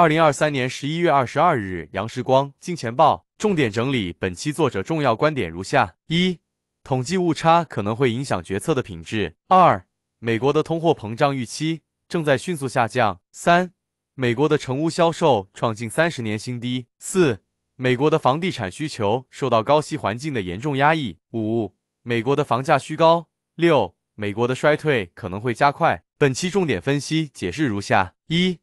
二零二三年十一月二十二日，杨时光金钱报重点整理本期作者重要观点如下：一、统计误差可能会影响决策的品质；二、美国的通货膨胀预期正在迅速下降；三、美国的成屋销售创近三十年新低；四、美国的房地产需求受到高息环境的严重压抑；五、美国的房价虚高；六、美国的衰退可能会加快。本期重点分析解释如下：一、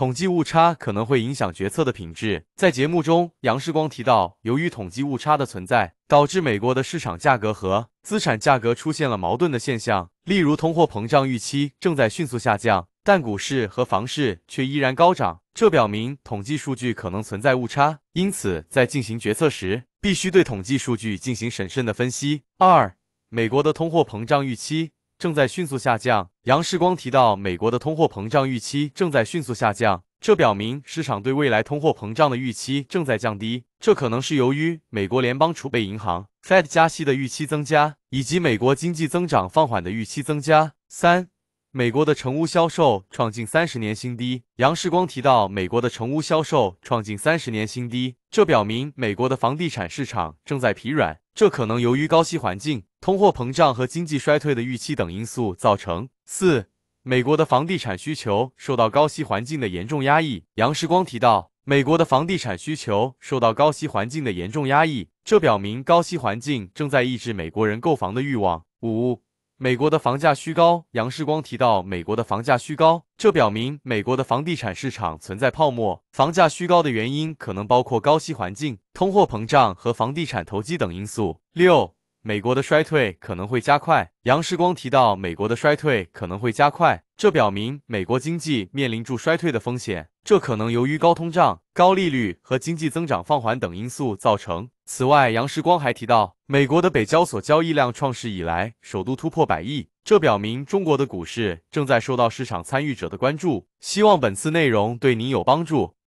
统计误差可能会影响决策的品质。在节目中，杨世光提到，由于统计误差的存在，导致美国的市场价格和资产价格出现了矛盾的现象。例如，通货膨胀预期正在迅速下降，但股市和房市却依然高涨。这表明统计数据可能存在误差，因此在进行决策时，必须对统计数据进行审慎的分析。二、美国的通货膨胀预期。正在迅速下降。杨世光提到，美国的通货膨胀预期正在迅速下降，这表明市场对未来通货膨胀的预期正在降低。这可能是由于美国联邦储备银行 （Fed） 加息的预期增加，以及美国经济增长放缓的预期增加。三、美国的成屋销售创近三十年新低。杨世光提到，美国的成屋销售创近三十年新低，这表明美国的房地产市场正在疲软。这可能由于高息环境。通货膨胀和经济衰退的预期等因素造成。四、美国的房地产需求受到高息环境的严重压抑。杨世光提到，美国的房地产需求受到高息环境的严重压抑，这表明高息环境正在抑制美国人购房的欲望。五、美国的房价虚高。杨世光提到，美国的房价虚高，这表明美国的房地产市场存在泡沫。房价虚高的原因可能包括高息环境、通货膨胀和房地产投机等因素。六。美国的衰退可能会加快。杨世光提到，美国的衰退可能会加快，这表明美国经济面临住衰退的风险。这可能由于高通胀、高利率和经济增长放缓等因素造成。此外，杨世光还提到，美国的北交所交易量创世以来首度突破百亿，这表明中国的股市正在受到市场参与者的关注。希望本次内容对您有帮助。